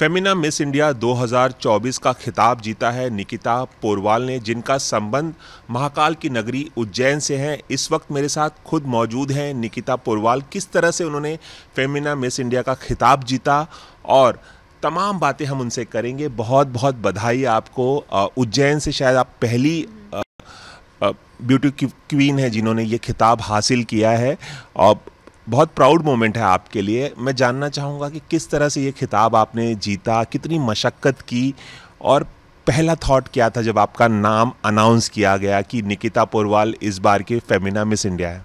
Femina Miss India 2024 का खिताब जीता है निकिता पोरवाल ने जिनका संबंध महाकाल की नगरी उज्जैन से है इस वक्त मेरे साथ खुद मौजूद हैं निकिता पोरवाल किस तरह से उन्होंने फेमिना मिस इंडिया का खिताब जीता और तमाम बातें हम उनसे करेंगे बहुत बहुत बधाई आपको उज्जैन से शायद आप पहली ब्यूटी क्वीन है जिन्होंने ये खिताब हासिल किया है और बहुत प्राउड मोमेंट है आपके लिए मैं जानना चाहूँगा कि किस तरह से ये खिताब आपने जीता कितनी मशक्क़त की और पहला थॉट क्या था जब आपका नाम अनाउंस किया गया कि निकिता पोरवाल इस बार के फेमिना मिस इंडिया है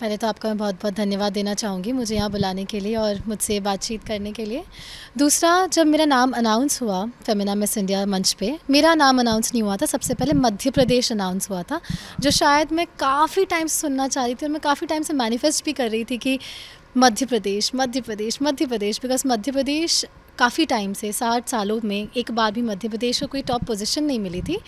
पहले तो आपका मैं बहुत बहुत धन्यवाद देना चाहूँगी मुझे यहाँ बुलाने के लिए और मुझसे बातचीत करने के लिए दूसरा जब मेरा नाम अनाउंस हुआ फेमिना मिस इंडिया मंच पे मेरा नाम अनाउंस नहीं हुआ था सबसे पहले मध्य प्रदेश अनाउंस हुआ था जो शायद मैं काफ़ी टाइम सुनना चाह रही थी और मैं काफ़ी टाइम से मैनिफेस्ट भी कर रही थी कि मध्य प्रदेश मध्य प्रदेश मध्य प्रदेश बिकॉज मध्य प्रदेश काफ़ी टाइम से साठ सालों में एक बार भी मध्य प्रदेश को कोई टॉप पोजीशन नहीं मिली थी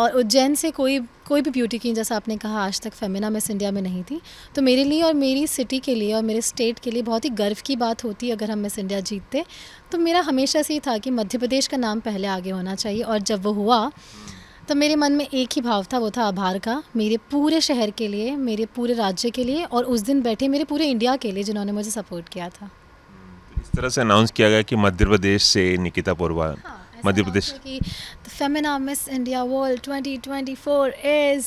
और उज्जैन से कोई कोई भी ब्यूटी की जैसा आपने कहा आज तक फेमिना मिस इंडिया में नहीं थी तो मेरे लिए और मेरी सिटी के लिए और मेरे स्टेट के लिए बहुत ही गर्व की बात होती अगर हम मिस इंडिया जीतते तो मेरा हमेशा से ही था कि मध्य प्रदेश का नाम पहले आगे होना चाहिए और जब वो हुआ तो मेरे मन में एक ही भाव था वो था आभार का मेरे पूरे शहर के लिए मेरे पूरे राज्य के लिए और उस दिन बैठे मेरे पूरे इंडिया के लिए जिन्होंने मुझे सपोर्ट किया था इस तरह से अनाउंस किया गया कि मध्य प्रदेश से निकिता पोरवाल हाँ, मध्य प्रदेश की Femina Miss India World 2024 is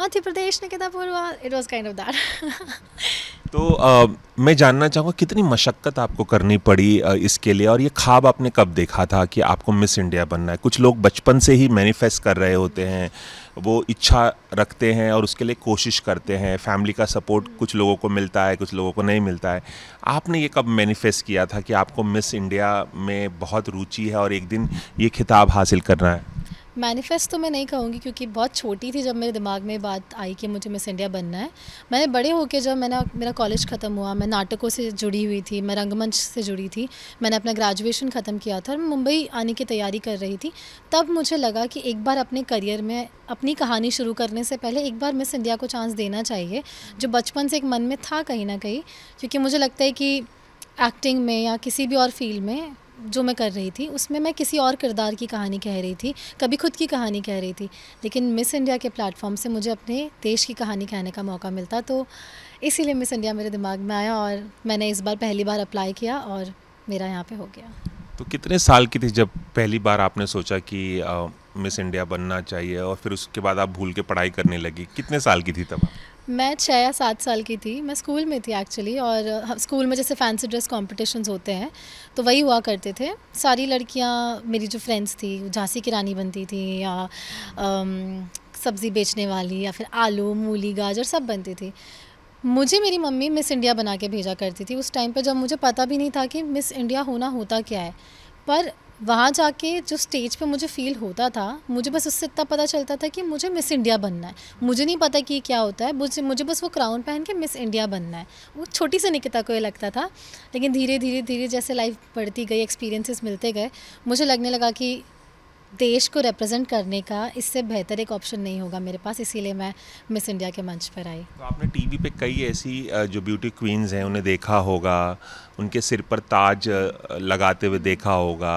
Madhya Pradesh Nikita Porwal it was kind of that तो आ, मैं जानना चाहूँगा कितनी मशक्क़त आपको करनी पड़ी आ, इसके लिए और ये ख्वाब आपने कब देखा था कि आपको मिस इंडिया बनना है कुछ लोग बचपन से ही मैनिफेस्ट कर रहे होते हैं वो इच्छा रखते हैं और उसके लिए कोशिश करते हैं फैमिली का सपोर्ट कुछ लोगों को मिलता है कुछ लोगों को नहीं मिलता है आपने ये कब मैनिफेस्ट किया था कि आपको मिस इंडिया में बहुत रुचि है और एक दिन ये खिताब हासिल करना है मैनिफेस्ट तो मैं नहीं कहूँगी क्योंकि बहुत छोटी थी जब मेरे दिमाग में बात आई कि मुझे मिस इंडिया बनना है मैंने बड़े होकर जब मैंने मेरा कॉलेज ख़त्म हुआ मैं नाटकों से जुड़ी हुई थी मैं रंगमंच से जुड़ी थी मैंने अपना ग्रेजुएशन ख़त्म किया था और मुंबई आने की तैयारी कर रही थी तब मुझे लगा कि एक बार अपने करियर में अपनी कहानी शुरू करने से पहले एक बार मिस इंडिया को चांस देना चाहिए जो बचपन से एक मन में था कहीं ना कहीं क्योंकि मुझे लगता है कि एक्टिंग में या किसी भी और फील्ड में जो मैं कर रही थी उसमें मैं किसी और किरदार की कहानी कह रही थी कभी खुद की कहानी कह रही थी लेकिन मिस इंडिया के प्लेटफॉर्म से मुझे अपने देश की कहानी कहने का मौका मिलता तो इसीलिए मिस इंडिया मेरे दिमाग में आया और मैंने इस बार पहली बार अप्लाई किया और मेरा यहाँ पर हो गया तो कितने साल की थी जब पहली बार आपने सोचा कि मिस इंडिया बनना चाहिए और फिर उसके बाद आप भूल के पढ़ाई करने लगी कितने साल की थी तब मैं छः या सात साल की थी मैं स्कूल में थी एक्चुअली और हाँ, स्कूल में जैसे फैंसी ड्रेस कॉम्पिटिशन्स होते हैं तो वही हुआ करते थे सारी लड़कियाँ मेरी जो फ्रेंड्स थी झांसी की रानी बनती थी या सब्ज़ी बेचने वाली या फिर आलू मूली गाजर सब बनती थी मुझे मेरी मम्मी मिस इंडिया बना के भेजा करती थी उस टाइम पर जब मुझे पता भी नहीं था कि मिस इंडिया होना होता क्या है पर वहाँ जाके जो स्टेज पे मुझे फील होता था मुझे बस उससे इतना पता चलता था कि मुझे मिस इंडिया बनना है मुझे नहीं पता कि क्या होता है मुझे मुझे बस वो क्राउन पहन के मिस इंडिया बनना है वो छोटी सी निकिता को ये लगता था लेकिन धीरे धीरे धीरे जैसे लाइफ बढ़ती गई एक्सपीरियंसेस मिलते गए मुझे लगने लगा कि देश को रिप्रेजेंट करने का इससे बेहतर एक ऑप्शन नहीं होगा मेरे पास इसीलिए मैं मिस इंडिया के मंच पर आई तो आपने टीवी पे कई ऐसी जो ब्यूटी क्वींस हैं उन्हें देखा होगा उनके सिर पर ताज लगाते हुए देखा होगा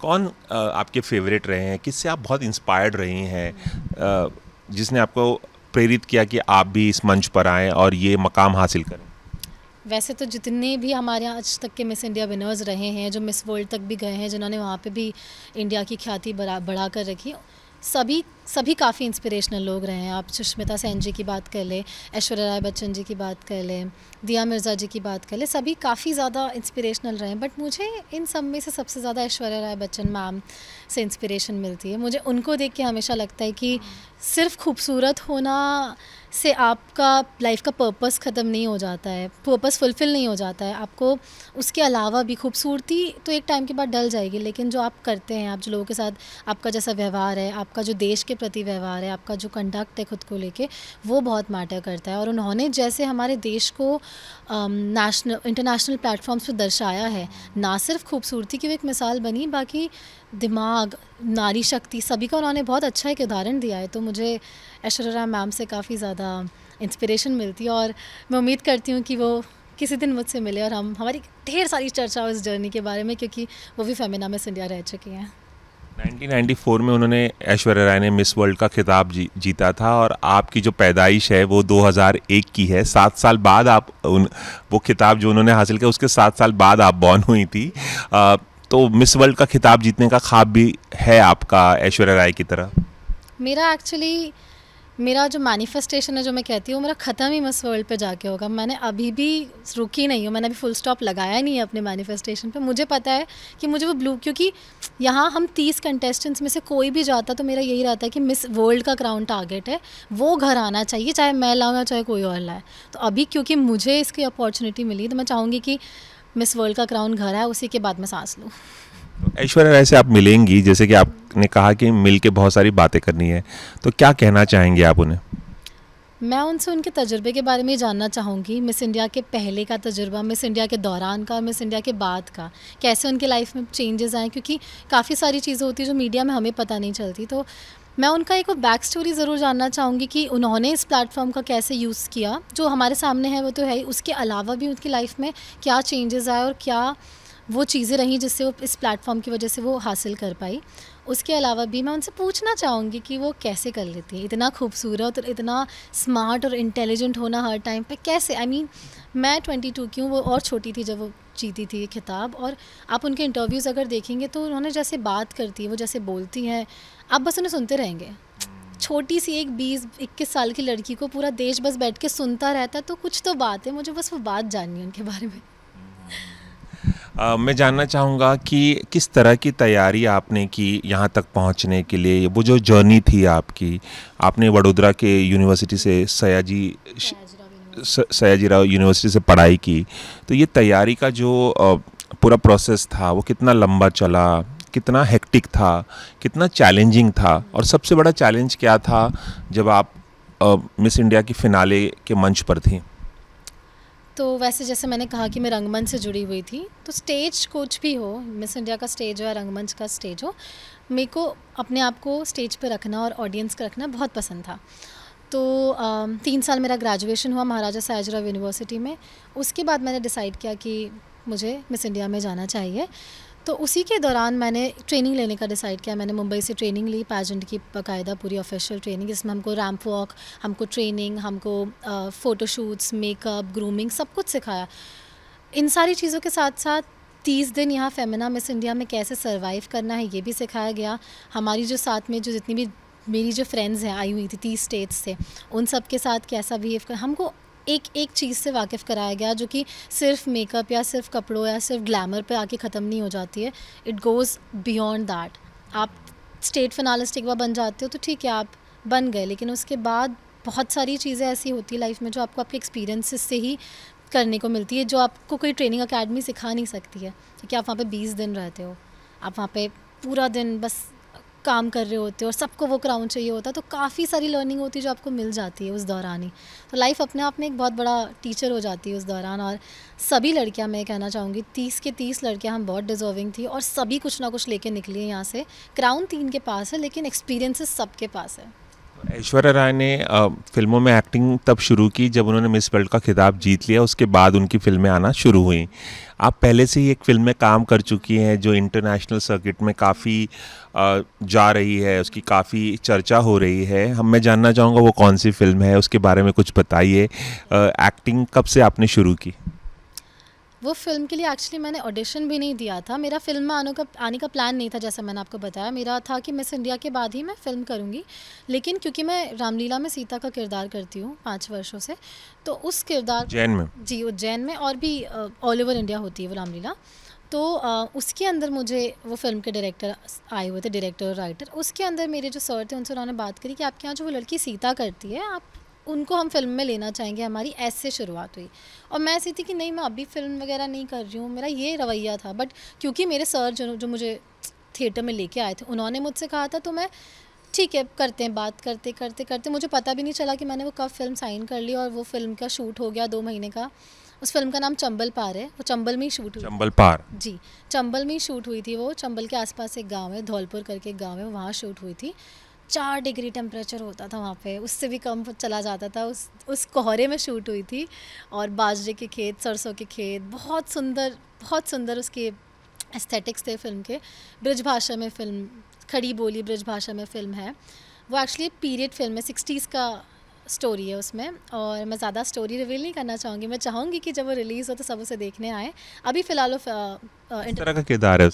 कौन आपके फेवरेट रहे हैं किससे आप बहुत इंस्पायर्ड रही हैं जिसने आपको प्रेरित किया कि आप भी इस मंच पर आएँ और ये मकाम हासिल करें वैसे तो जितने भी हमारे यहाँ आज तक के मिस इंडिया विनर्स रहे हैं जो मिस वर्ल्ड तक भी गए हैं जिन्होंने वहाँ पे भी इंडिया की ख्याति बढ़ा बढ़ा कर रखी सभी सभी काफ़ी इंस्पिरेशनल लोग रहे हैं आप सुष्मिता सेन जी की बात कर लें ऐश्वर्या राय बच्चन जी की बात कर लें दिया मिर्ज़ा जी की बात कर लें सभी काफ़ी ज़्यादा इंस्पिरेशनल रहे हैं बट मुझे इन सब में से सबसे ज़्यादा ऐश्वर्या राय बच्चन मैम से इंस्पिरेशन मिलती है मुझे उनको देख के हमेशा लगता है कि सिर्फ खूबसूरत होना से आपका लाइफ का पर्पस ख़त्म नहीं हो जाता है पर्पस फुलफ़िल नहीं हो जाता है आपको उसके अलावा भी खूबसूरती तो एक टाइम के बाद डल जाएगी लेकिन जो आप करते हैं आप जो लोगों के साथ आपका जैसा व्यवहार है आपका जो देश के प्रति व्यवहार है आपका जो कंडक्ट है खुद को लेके वो बहुत मैटर करता है और उन्होंने जैसे हमारे देश को नेशनल इंटरनेशनल प्लेटफॉर्म्स पर दर्शाया है ना सिर्फ खूबसूरती की वो एक मिसाल बनी बाकी दिमाग नारी शक्ति सभी का उन्होंने बहुत अच्छा एक उदाहरण दिया है तो मुझे ऐश्वर्या मैम से काफ़ी ज़्यादा इंस्पिरेशन मिलती है और मैं उम्मीद करती हूँ कि वो किसी दिन मुझसे मिले और हम हमारी ढेर सारी चर्चा हो इस जर्नी के बारे में क्योंकि वो भी फेमिना में इंडिया रह चुकी हैं 1994 में उन्होंने ऐश्वर्या राय ने मिस वर्ल्ड का खिताब जी, जीता था और आपकी जो पैदाइश है वो 2001 की है सात साल बाद आप उन वो खिताब जो उन्होंने हासिल किया उसके सात साल बाद आप बॉर्न हुई थी आ, तो मिस वर्ल्ड का खिताब जीतने का ख्वाब भी है आपका ऐश्वर्या राय की तरह मेरा एक्चुअली मेरा जो मैनिफेस्टेशन है जो मैं कहती हूँ मेरा ख़त्म ही मिस वर्ल्ड पे जाके होगा मैंने अभी भी रुकी नहीं हूँ मैंने अभी फुल स्टॉप लगाया नहीं है अपने मैनिफेस्टेशन पे मुझे पता है कि मुझे वो ब्लू क्योंकि यहाँ हम तीस कंटेस्टेंट्स में से कोई भी जाता तो मेरा यही रहता है कि मिस वर्ल्ड का क्राउन टारगेट है वो घर आना चाहिए चाहे मैं लाऊँ या चाहे कोई और लाए तो अभी क्योंकि मुझे इसकी अपॉर्चुनिटी मिली तो मैं चाहूँगी कि मिस वर्ल्ड का क्राउन घर है उसी के बाद मैं सांस लूँ ऐश्वर्या राय से आप मिलेंगी जैसे कि आपने कहा कि मिल के बहुत सारी बातें करनी है तो क्या कहना चाहेंगे आप उन्हें मैं उनसे उनके तजर्बे के बारे में जानना चाहूँगी मिस इंडिया के पहले का तजुर्बा मिस इंडिया के दौरान का और मिस इंडिया के बाद का कैसे उनके लाइफ में चेंजेस आए क्योंकि काफ़ी सारी चीज़ें होती है जो मीडिया में हमें पता नहीं चलती तो मैं उनका एक बैक स्टोरी ज़रूर जानना चाहूँगी कि उन्होंने इस प्लेटफॉर्म का कैसे यूज़ किया जो हमारे सामने है वो तो है उसके अलावा भी उनकी लाइफ में क्या चेंजेस आए और क्या वो चीज़ें रहीं जिससे वो इस प्लेटफॉर्म की वजह से वो हासिल कर पाई उसके अलावा भी मैं उनसे पूछना चाहूँगी कि वो कैसे कर लेती है इतना खूबसूरत और इतना स्मार्ट और इंटेलिजेंट होना हर टाइम पे कैसे आई I मीन mean, मैं ट्वेंटी टू की हूँ वो और छोटी थी जब वो जीती थी खिताब और आप उनके इंटरव्यूज़ अगर देखेंगे तो उन्होंने जैसे बात करती है वो जैसे बोलती हैं आप बस उन्हें सुनते रहेंगे छोटी सी एक बीस इक्कीस साल की लड़की को पूरा देश बस बैठ के सुनता रहता है तो कुछ तो बात है मुझे बस वो बात जाननी है उनके बारे में आ, मैं जानना चाहूँगा कि किस तरह की तैयारी आपने की यहाँ तक पहुँचने के लिए वो जो जर्नी थी आपकी आपने वडोदरा के यूनिवर्सिटी से सयाजी राव यूनिवर्सिटी से पढ़ाई की तो ये तैयारी का जो पूरा प्रोसेस था वो कितना लंबा चला कितना हेक्टिक था कितना चैलेंजिंग था और सबसे बड़ा चैलेंज क्या था जब आप मिस इंडिया की फ़िनाले के मंच पर थी तो वैसे जैसे मैंने कहा कि मैं रंगमंच से जुड़ी हुई थी तो स्टेज कुछ भी हो मिस इंडिया का स्टेज हो या रंगमंच का स्टेज हो मेरे को अपने आप को स्टेज पर रखना और ऑडियंस का रखना बहुत पसंद था तो तीन साल मेरा ग्रेजुएशन हुआ महाराजा सयाजराव यूनिवर्सिटी में उसके बाद मैंने डिसाइड किया कि मुझे मिस इंडिया में जाना चाहिए तो उसी के दौरान मैंने ट्रेनिंग लेने का डिसाइड किया मैंने मुंबई से ट्रेनिंग ली पैजेंट की बाकायदा पूरी ऑफिशियल ट्रेनिंग जिसमें हमको रैम्प वॉक हमको ट्रेनिंग हमको फ़ोटोशूट्स मेकअप ग्रूमिंग सब कुछ सिखाया इन सारी चीज़ों के साथ साथ तीस दिन यहाँ फेमिना मिस इंडिया में कैसे सर्वाइव करना है ये भी सिखाया गया हमारी जो साथ में जो जितनी भी मेरी जो फ्रेंड्स हैं आई हुई थी तीस स्टेट्स से उन सब के साथ कैसा बिहेव कर हमको एक एक चीज़ से वाकिफ़ कराया गया जो कि सिर्फ मेकअप या सिर्फ कपड़ों या सिर्फ ग्लैमर पे आके ख़त्म नहीं हो जाती है इट गोज़ बियॉन्ड दैट आप स्टेट फिनालिस्ट एक बार बन जाते हो तो ठीक है आप बन गए लेकिन उसके बाद बहुत सारी चीज़ें ऐसी होती है लाइफ में जो आपको आपके एक्सपीरियंसिस से ही करने को मिलती है जो आपको कोई ट्रेनिंग अकेडमी सिखा नहीं सकती है क्योंकि आप वहाँ पर बीस दिन रहते हो आप वहाँ पर पूरा दिन बस काम कर रहे होते हो और सबको वो क्राउन चाहिए होता है तो काफ़ी सारी लर्निंग होती है जो आपको मिल जाती है उस दौरान ही तो लाइफ अपने आप में एक बहुत बड़ा टीचर हो जाती है उस दौरान और सभी लड़कियां मैं कहना चाहूँगी तीस के तीस लड़कियां हम बहुत डिजर्विंग थी और सभी कुछ ना कुछ लेके निकली हैं यहाँ से क्राउन तीन के पास है लेकिन एक्सपीरियंसेस सबके पास है ऐश्वर्या राय ने फिल्मों में एक्टिंग तब शुरू की जब उन्होंने मिस वर्ल्ड का खिताब जीत लिया उसके बाद उनकी फिल्में आना शुरू हुई आप पहले से ही एक फिल्म में काम कर चुकी हैं जो इंटरनेशनल सर्किट में काफ़ी जा रही है उसकी काफ़ी चर्चा हो रही है हम मैं जानना चाहूँगा वो कौन सी फिल्म है उसके बारे में कुछ बताइए एक्टिंग कब से आपने शुरू की वो फिल्म के लिए एक्चुअली मैंने ऑडिशन भी नहीं दिया था मेरा फिल्म में आने का आने का प्लान नहीं था जैसा मैंने आपको बताया मेरा था कि मिस इंडिया के बाद ही मैं फ़िल्म करूँगी लेकिन क्योंकि मैं रामलीला में सीता का किरदार करती हूँ पाँच वर्षों से तो उस किरदार जैन में जी उज्जैन में और भी ऑल ओवर इंडिया होती है वो रामलीला तो उसके अंदर मुझे वो फिल्म के डायरेक्टर आए हुए थे डायरेक्टर और राइटर उसके अंदर मेरे जो सर थे उनसे उन्होंने बात करी कि आपके यहाँ जो वो लड़की सीता करती है आप उनको हम फिल्म में लेना चाहेंगे हमारी ऐसे शुरुआत हुई और मैं ऐसी थी कि नहीं मैं अभी फिल्म वगैरह नहीं कर रही हूँ मेरा ये रवैया था बट क्योंकि मेरे सर जो जो मुझे थिएटर में लेके आए थे उन्होंने मुझसे कहा था तो मैं ठीक है करते हैं बात करते करते करते मुझे पता भी नहीं चला कि मैंने वो कब फिल्म साइन कर ली और वो फिल्म का शूट हो गया दो महीने का उस फिल्म का नाम चंबल पार है वो चंबल में ही शूट हुई चंबल पार जी चंबल में ही शूट हुई थी वो चंबल के आसपास एक गांव है धौलपुर करके एक गाँव है वहाँ शूट हुई थी चार डिग्री टेम्परेचर होता था वहाँ पे उससे भी कम चला जाता था उस उस कोहरे में शूट हुई थी और बाजरे के खेत सरसों के खेत बहुत सुंदर बहुत सुंदर उसके एस्थेटिक्स थे फिल्म के ब्रज भाषा में फिल्म खड़ी बोली ब्रज भाषा में फिल्म है वो एक्चुअली पीरियड फिल्म है सिक्सटीज़ का स्टोरी है उसमें और मैं ज़्यादा स्टोरी रिवील नहीं करना चाहूँगी मैं चाहूँगी कि जब वो रिलीज़ हो तो सब उसे देखने आए अभी फ़िलहाल तरह का किरदार है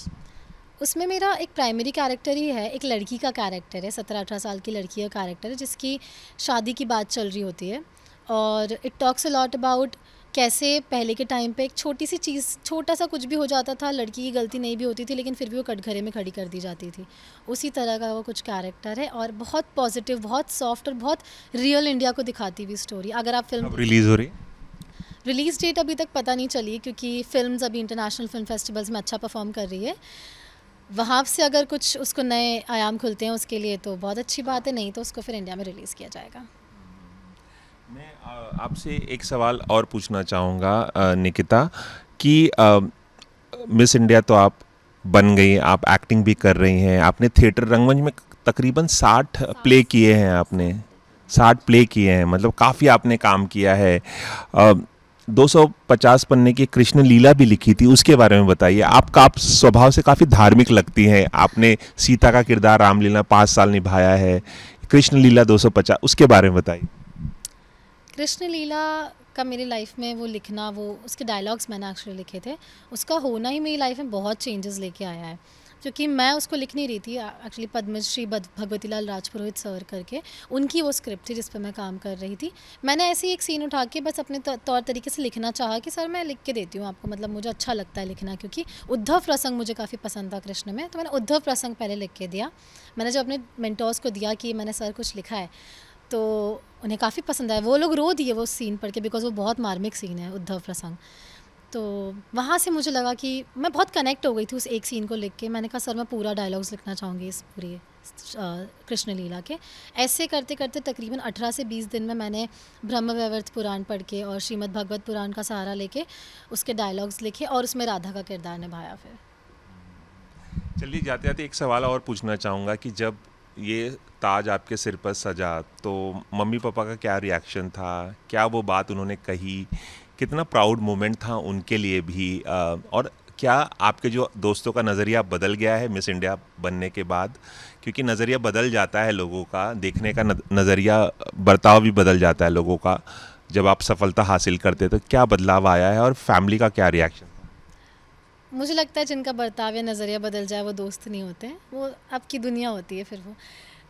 उसमें मेरा एक प्राइमरी कैरेक्टर ही है एक लड़की का कैरेक्टर है सत्रह अठारह साल की लड़की का कैरेक्टर है जिसकी शादी की बात चल रही होती है और it talks a lot about कैसे पहले के टाइम पे एक छोटी सी चीज़ छोटा सा कुछ भी हो जाता था लड़की की गलती नहीं भी होती थी लेकिन फिर भी वो कटघरे में खड़ी कर दी जाती थी उसी तरह का वो कुछ कैरेक्टर है और बहुत पॉजिटिव बहुत सॉफ्ट और बहुत रियल इंडिया को दिखाती हुई स्टोरी अगर आप फिल्म रिलीज़ हो रही रिलीज़ डेट अभी तक पता नहीं चली क्योंकि फिल्म अभी इंटरनेशनल फिल्म फेस्टिवल्स में अच्छा परफॉर्म कर रही है वहाँ से अगर कुछ उसको नए आयाम खुलते हैं उसके लिए तो बहुत अच्छी बात है नहीं तो उसको फिर इंडिया में रिलीज़ किया जाएगा मैं आपसे एक सवाल और पूछना चाहूँगा निकिता कि मिस इंडिया तो आप बन गई आप एक्टिंग भी कर रही हैं आपने थिएटर रंगमंच में तकरीबन साठ प्ले किए हैं आपने साठ प्ले किए हैं मतलब काफ़ी आपने काम किया है 250 पन्ने की कृष्ण लीला भी लिखी थी उसके बारे में बताइए आपका आप स्वभाव से काफ़ी धार्मिक लगती हैं आपने सीता का किरदार रामलीला पाँच साल निभाया है कृष्ण लीला 250 उसके बारे में बताइए कृष्ण लीला का मेरी लाइफ में वो लिखना वो उसके डायलॉग्स मैंने एक्चुअली लिखे थे उसका होना ही मेरी लाइफ में बहुत चेंजेस लेके आया है क्योंकि मैं उसको लिख नहीं रही थी एक्चुअली पद्मश्री भगवती लाल राजपुरोहित सर करके उनकी वो स्क्रिप्ट थी जिस पर मैं काम कर रही थी मैंने ऐसे ही एक सीन उठा के बस अपने तौर तरीके से लिखना चाहा कि सर मैं लिख के देती हूँ आपको मतलब मुझे अच्छा लगता है लिखना क्योंकि उद्धव प्रसंग मुझे काफ़ी पसंद था कृष्ण में तो मैंने उद्धव प्रसंग पहले लिख के दिया मैंने जब अपने मेंटोर्स को दिया कि मैंने सर कुछ लिखा है तो उन्हें काफ़ी पसंद आया वो लोग रो दिए वो सीन पढ़ के बिकॉज वो बहुत मार्मिक सीन है उद्धव प्रसंग तो वहाँ से मुझे लगा कि मैं बहुत कनेक्ट हो गई थी उस एक सीन को लिख के मैंने कहा सर मैं पूरा डायलॉग्स लिखना चाहूँगी इस पूरी कृष्ण लीला के ऐसे करते करते तकरीबन 18 से 20 दिन में मैंने ब्रह्म व्यवर्थ पुराण पढ़ के और श्रीमद् भगवत पुराण का सहारा लेके उसके डायलॉग्स लिखे और उसमें राधा का किरदार निभाया फिर चलिए जाते जाते एक सवाल और पूछना चाहूँगा कि जब ये ताज आपके सिर पर सजा तो मम्मी पापा का क्या रिएक्शन था क्या वो बात उन्होंने कही कितना प्राउड मोमेंट था उनके लिए भी और क्या आपके जो दोस्तों का नज़रिया बदल गया है मिस इंडिया बनने के बाद क्योंकि नज़रिया बदल जाता है लोगों का देखने का नज़रिया बर्ताव भी बदल जाता है लोगों का जब आप सफलता हासिल करते तो क्या बदलाव आया है और फैमिली का क्या रिएक्शन मुझे लगता है जिनका बर्ताव या नज़रिया बदल जाए वो दोस्त नहीं होते वो आपकी दुनिया होती है फिर वो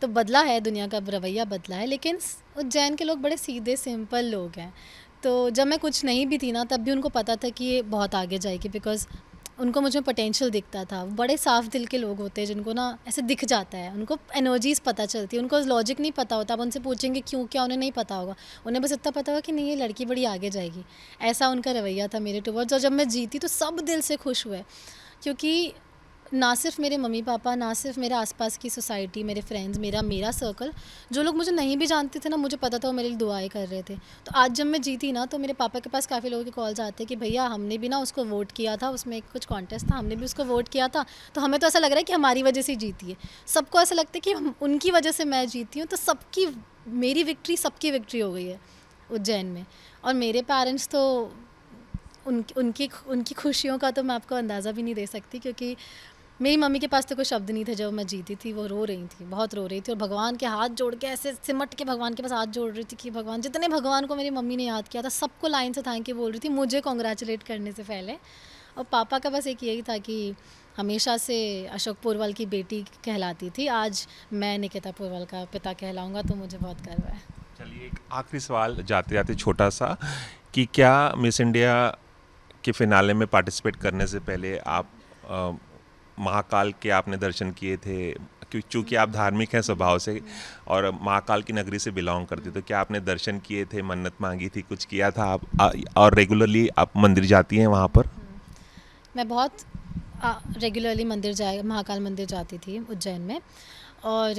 तो बदला है दुनिया का रवैया बदला है लेकिन उज्जैन के लोग बड़े सीधे सिंपल लोग हैं तो जब मैं कुछ नहीं भी थी ना तब भी उनको पता था कि ये बहुत आगे जाएगी बिकॉज़ उनको मुझे पोटेंशियल दिखता था बड़े साफ दिल के लोग होते हैं जिनको ना ऐसे दिख जाता है उनको एनर्जीज पता चलती है उनको लॉजिक नहीं पता होता अब उनसे पूछेंगे क्यों क्या उन्हें नहीं पता होगा उन्हें बस इतना पता होगा कि नहीं ये लड़की बड़ी आगे जाएगी ऐसा उनका रवैया था मेरे टूवर्ड्स और जब मैं जीती तो सब दिल से खुश हुए क्योंकि ना सिर्फ मेरे मम्मी पापा ना सिर्फ मेरे आसपास की सोसाइटी मेरे फ्रेंड्स मेरा मेरा सर्कल जो लोग मुझे नहीं भी जानते थे ना मुझे पता था वो मेरे लिए दुआएं कर रहे थे तो आज जब मैं जीती ना तो मेरे पापा के पास काफ़ी लोगों के कॉल्स आते हैं कि भैया हमने भी ना उसको वोट किया था उसमें एक कुछ कॉन्टेस्ट था हमने भी उसको वोट किया था तो हमें तो ऐसा लग रहा है कि हमारी वजह से जीती है सबको ऐसा लगता है कि हम उनकी वजह से मैं जीती हूँ तो सबकी मेरी विक्ट्री सबकी विक्ट्री हो गई है उज्जैन में और मेरे पेरेंट्स तो उन उनकी उनकी खुशियों का तो मैं आपको अंदाज़ा भी नहीं दे सकती क्योंकि मेरी मम्मी के पास तो कोई शब्द नहीं था जब मैं जीती थी वो रो रही थी बहुत रो रही थी और भगवान के हाथ जोड़ के ऐसे सिमट के भगवान के पास हाथ जोड़ रही थी कि भगवान जितने भगवान को मेरी मम्मी ने याद किया था सबको लाइन से थैंक यू बोल रही थी मुझे कॉन्ग्रेचुलेट करने से पहले और पापा का बस एक यही था कि हमेशा से अशोक पोरवाल की बेटी कहलाती थी आज मैं निकिता पोरवाल का पिता कहलाऊँगा तो मुझे बहुत गर्व है चलिए एक आखिरी सवाल जाते जाते छोटा सा कि क्या मिस इंडिया के फिनाले में पार्टिसिपेट करने से पहले आप महाकाल के आपने दर्शन किए थे चूँकि आप धार्मिक हैं स्वभाव से और महाकाल की नगरी से बिलोंग करते तो क्या आपने दर्शन किए थे मन्नत मांगी थी कुछ किया था आप आ, और रेगुलरली आप मंदिर जाती हैं वहाँ पर मैं बहुत रेगुलरली मंदिर जाए महाकाल मंदिर जाती थी उज्जैन में और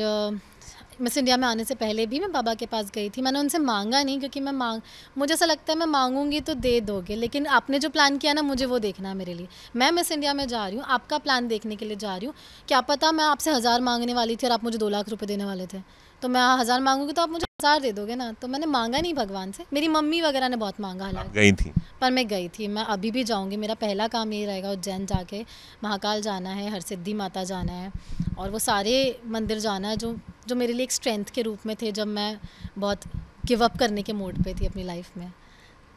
मिस इंडिया में आने से पहले भी मैं बाबा के पास गई थी मैंने उनसे मांगा नहीं क्योंकि मैं मांग मुझे ऐसा लगता है मैं मांगूंगी तो दे दोगे लेकिन आपने जो प्लान किया ना मुझे वो देखना है मेरे लिए मैं मिस इंडिया में जा रही हूँ आपका प्लान देखने के लिए जा रही हूँ क्या पता मैं आपसे हज़ार मांगने वाली थी और आप मुझे दो लाख रुपये देने वाले थे तो मैं हज़ार मांगूंगी तो आप मुझे हज़ार दे दोगे ना तो मैंने मांगा नहीं भगवान से मेरी मम्मी वगैरह ने बहुत मांगा हालांकि गई थी पर मैं गई थी मैं अभी भी जाऊँगी मेरा पहला काम यही रहेगा उज्जैन जाके महाकाल जाना है सिद्धि माता जाना है और वो सारे मंदिर जाना है जो जो मेरे लिए एक स्ट्रेंथ के रूप में थे जब मैं बहुत गिव अप करने के मोड पे थी अपनी लाइफ में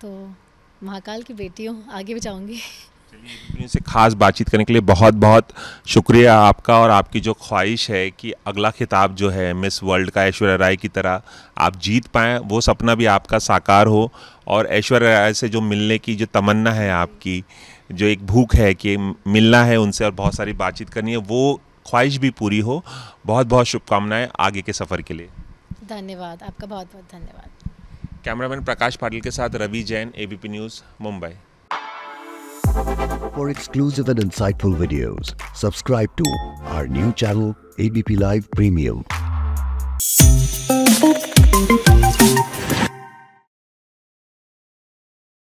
तो महाकाल की बेटी हूँ आगे भी जाऊँगी से खास बातचीत करने के लिए बहुत बहुत शुक्रिया आपका और आपकी जो ख्वाहिश है कि अगला खिताब जो है मिस वर्ल्ड का ऐश्वर्या राय की तरह आप जीत पाएँ वो सपना भी आपका साकार हो और ऐश्वर्या राय से जो मिलने की जो तमन्ना है आपकी जो एक भूख है कि मिलना है उनसे और बहुत सारी बातचीत करनी है वो ख्वाहिश भी पूरी हो बहुत बहुत शुभकामनाएं आगे के सफ़र के लिए धन्यवाद आपका बहुत बहुत धन्यवाद कैमरामैन प्रकाश पाटिल के साथ Ravi Jain ABP news Mumbai For exclusive and insightful